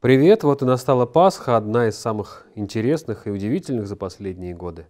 Привет, вот и настала Пасха, одна из самых интересных и удивительных за последние годы.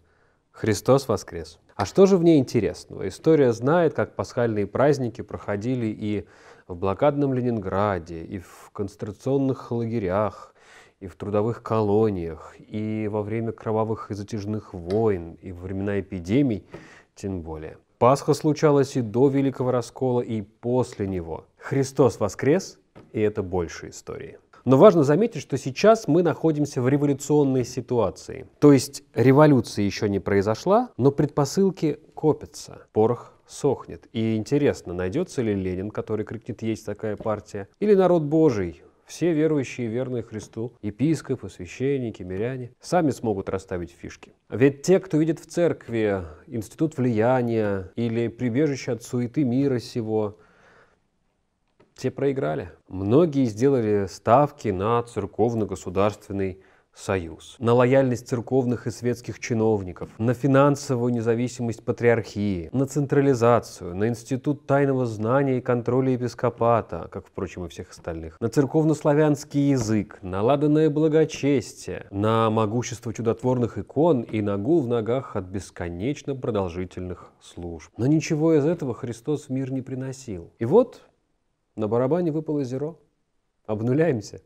Христос воскрес. А что же в ней интересного? История знает, как пасхальные праздники проходили и в блокадном Ленинграде, и в концентрационных лагерях, и в трудовых колониях, и во время кровавых и затяжных войн, и во времена эпидемий, тем более. Пасха случалась и до Великого Раскола, и после него. Христос воскрес, и это больше истории. Но важно заметить, что сейчас мы находимся в революционной ситуации. То есть революция еще не произошла, но предпосылки копятся. Порох сохнет. И интересно, найдется ли Ленин, который крикнет «Есть такая партия», или народ Божий, все верующие верные Христу, епископы, священники, миряне, сами смогут расставить фишки. Ведь те, кто видит в церкви институт влияния или прибежище от суеты мира сего, те проиграли. Многие сделали ставки на церковно-государственный союз, на лояльность церковных и светских чиновников, на финансовую независимость патриархии, на централизацию, на институт тайного знания и контроля епископата, как, впрочем, и всех остальных, на церковнославянский язык, на ладанное благочестие, на могущество чудотворных икон и на гул в ногах от бесконечно продолжительных служб. Но ничего из этого Христос в мир не приносил. И вот на барабане выпало зеро. Обнуляемся.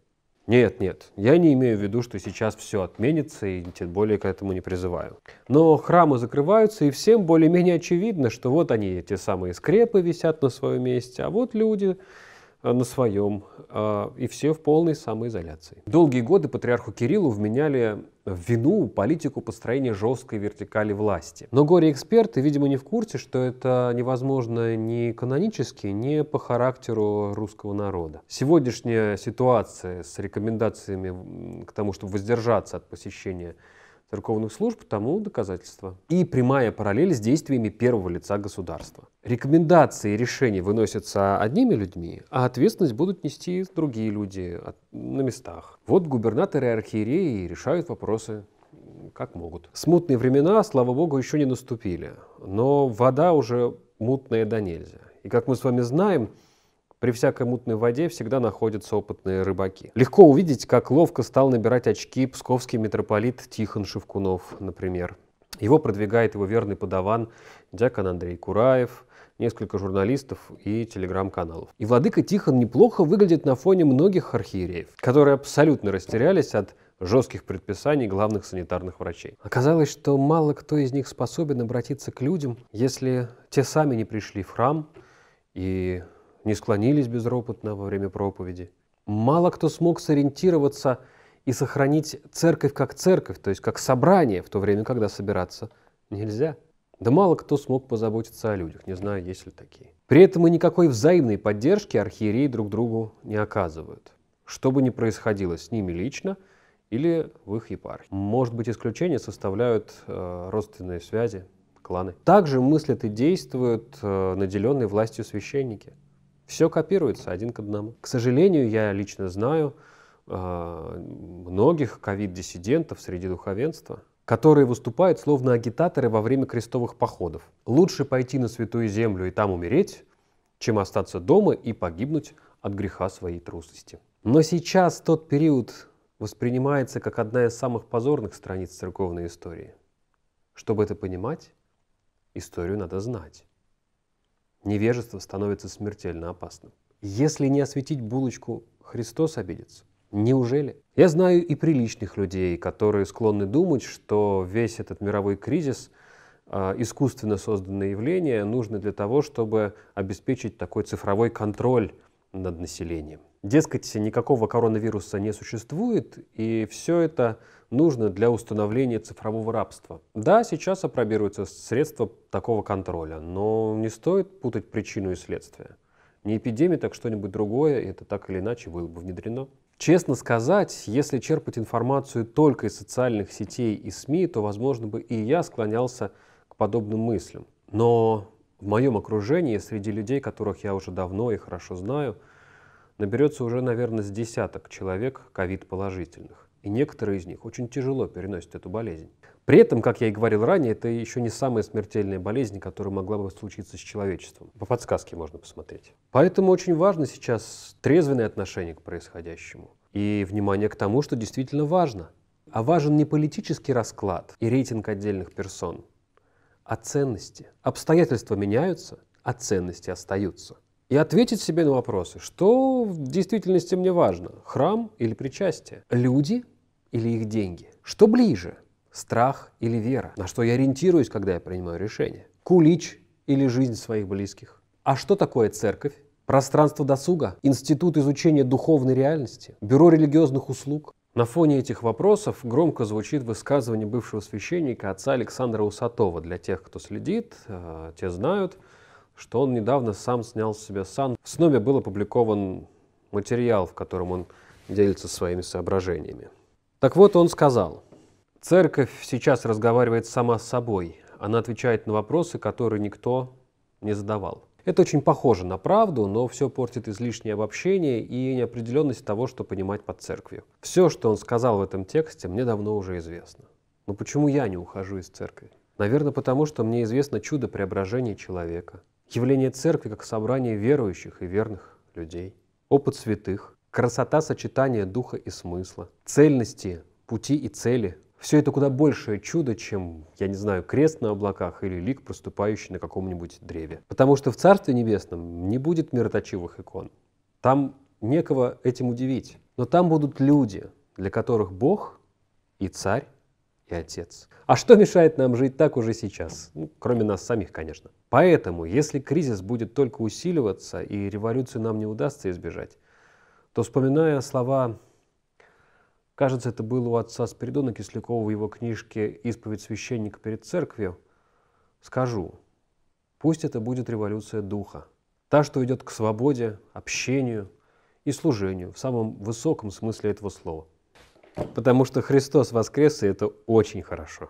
Нет, нет, я не имею в виду, что сейчас все отменится и тем более к этому не призываю. Но храмы закрываются, и всем более-менее очевидно, что вот они, эти самые скрепы, висят на своем месте, а вот люди Э, на своем, э, и все в полной самоизоляции. Долгие годы патриарху Кириллу вменяли в вину политику построения жесткой вертикали власти. Но горе-эксперты, видимо, не в курсе, что это невозможно ни канонически, ни по характеру русского народа. Сегодняшняя ситуация с рекомендациями к тому, чтобы воздержаться от посещения церковных служб тому доказательства. И прямая параллель с действиями первого лица государства. Рекомендации и решения выносятся одними людьми, а ответственность будут нести другие люди на местах. Вот губернаторы и архиереи решают вопросы как могут. Смутные времена, слава богу, еще не наступили, но вода уже мутная до нельзя. И как мы с вами знаем, при всякой мутной воде всегда находятся опытные рыбаки. Легко увидеть, как ловко стал набирать очки псковский митрополит Тихон Шевкунов, например. Его продвигает его верный подаван дьякон Андрей Кураев – несколько журналистов и телеграм-каналов. И владыка Тихон неплохо выглядит на фоне многих архиереев, которые абсолютно растерялись от жестких предписаний главных санитарных врачей. Оказалось, что мало кто из них способен обратиться к людям, если те сами не пришли в храм и не склонились безропотно во время проповеди. Мало кто смог сориентироваться и сохранить церковь как церковь, то есть как собрание в то время, когда собираться нельзя. Да мало кто смог позаботиться о людях, не знаю, есть ли такие. При этом и никакой взаимной поддержки архиереи друг другу не оказывают, что бы ни происходило с ними лично или в их епархии. Может быть, исключение составляют э, родственные связи, кланы. Также мыслят и действуют э, наделенные властью священники. Все копируется один к одному. К сожалению, я лично знаю э, многих ковид-диссидентов среди духовенства, которые выступают словно агитаторы во время крестовых походов. Лучше пойти на Святую Землю и там умереть, чем остаться дома и погибнуть от греха своей трусости. Но сейчас тот период воспринимается как одна из самых позорных страниц церковной истории. Чтобы это понимать, историю надо знать невежество становится смертельно опасным. Если не осветить булочку, Христос обидится. Неужели? Я знаю и приличных людей, которые склонны думать, что весь этот мировой кризис э, искусственно созданное явление нужно для того, чтобы обеспечить такой цифровой контроль над населением. Дескать, никакого коронавируса не существует, и все это нужно для установления цифрового рабства. Да, сейчас опробируются средства такого контроля, но не стоит путать причину и следствие. Не эпидемия, так что-нибудь другое, это так или иначе было бы внедрено. Честно сказать, если черпать информацию только из социальных сетей и СМИ, то, возможно, бы и я склонялся к подобным мыслям. Но в моем окружении, среди людей, которых я уже давно и хорошо знаю – наберется уже, наверное, с десяток человек ковид-положительных. И некоторые из них очень тяжело переносят эту болезнь. При этом, как я и говорил ранее, это еще не самая смертельная болезнь, которая могла бы случиться с человечеством. По подсказке можно посмотреть. Поэтому очень важно сейчас трезвенное отношение к происходящему и внимание к тому, что действительно важно. А важен не политический расклад и рейтинг отдельных персон, а ценности. Обстоятельства меняются, а ценности остаются и ответить себе на вопросы, что в действительности мне важно, храм или причастие, люди или их деньги, что ближе, страх или вера, на что я ориентируюсь, когда я принимаю решение, кулич или жизнь своих близких. А что такое церковь? Пространство досуга, институт изучения духовной реальности, бюро религиозных услуг, на фоне этих вопросов громко звучит высказывание бывшего священника отца Александра Усатова. Для тех, кто следит, э, те знают, что он недавно сам снял с себя сан. В СНОБе был опубликован материал, в котором он делится своими соображениями. Так вот, он сказал, «Церковь сейчас разговаривает сама с собой. Она отвечает на вопросы, которые никто не задавал». Это очень похоже на правду, но все портит излишнее обобщение и неопределенность того, что понимать под церковью. Все, что он сказал в этом тексте, мне давно уже известно. Но почему я не ухожу из церкви? Наверное, потому что мне известно чудо преображения человека – явление церкви как собрание верующих и верных людей, опыт святых, красота сочетания духа и смысла, цельности, пути и цели. Все это куда большее чудо, чем, я не знаю, крест на облаках или лик, проступающий на каком-нибудь древе. Потому что в Царстве Небесном не будет мироточивых икон. Там некого этим удивить. Но там будут люди, для которых Бог и Царь и Отец. А что мешает нам жить так уже сейчас? Ну, кроме нас самих, конечно. Поэтому, если кризис будет только усиливаться и революцию нам не удастся избежать, то, вспоминая слова, кажется, это было у отца Спиридона Кислякова в его книжке «Исповедь священника перед церковью», скажу, пусть это будет революция духа, та, что ведет к свободе, общению и служению в самом высоком смысле этого слова. Потому что Христос воскрес, и это очень хорошо.